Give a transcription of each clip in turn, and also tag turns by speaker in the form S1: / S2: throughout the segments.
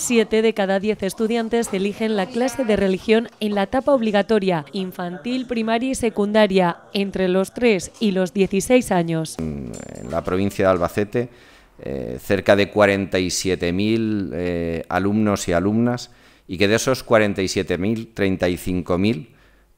S1: Siete de cada diez estudiantes eligen la clase de religión en la etapa obligatoria, infantil, primaria y secundaria, entre los 3 y los 16
S2: años. En la provincia de Albacete, eh, cerca de 47.000 eh, alumnos y alumnas, y que de esos 47.000, 35.000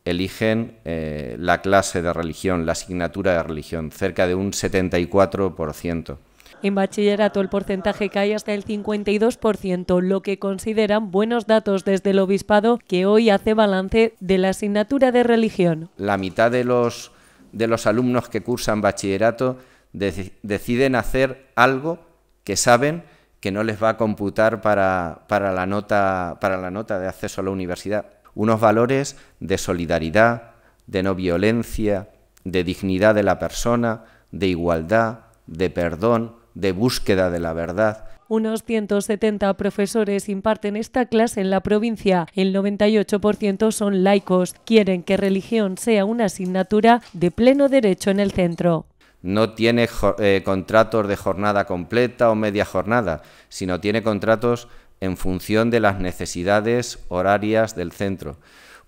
S2: eligen eh, la clase de religión, la asignatura de religión, cerca de un 74%.
S1: En bachillerato el porcentaje cae hasta el 52%, lo que consideran buenos datos desde el obispado que hoy hace balance de la asignatura de religión.
S2: La mitad de los, de los alumnos que cursan bachillerato deciden hacer algo que saben que no les va a computar para, la nota, para la nota de acceso a la universidad. Unos valores de solidaridad, de no violencia, de dignidad de la persona, de igualdad, de perdón, de búsqueda de la verdad.
S1: Unos 170 profesores imparten esta clase en la provincia. El 98% son laicos. Quieren que religión sea una asignatura de pleno derecho en el centro.
S2: No tiene eh, contratos de jornada completa o media jornada, sino tiene contratos en función de las necesidades horarias del centro.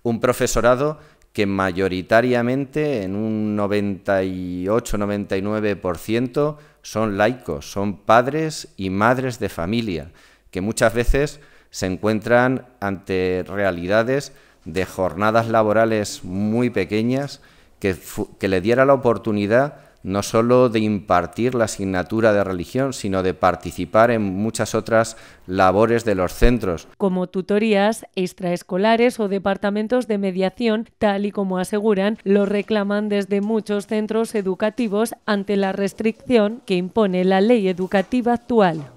S2: Un profesorado que mayoritariamente en un 98-99% son laicos, son padres y madres de familia, que muchas veces se encuentran ante realidades de jornadas laborales muy pequeñas que, que le diera la oportunidad no solo de impartir la asignatura de religión, sino de participar en muchas otras labores de los centros.
S1: Como tutorías extraescolares o departamentos de mediación, tal y como aseguran, lo reclaman desde muchos centros educativos ante la restricción que impone la ley educativa actual.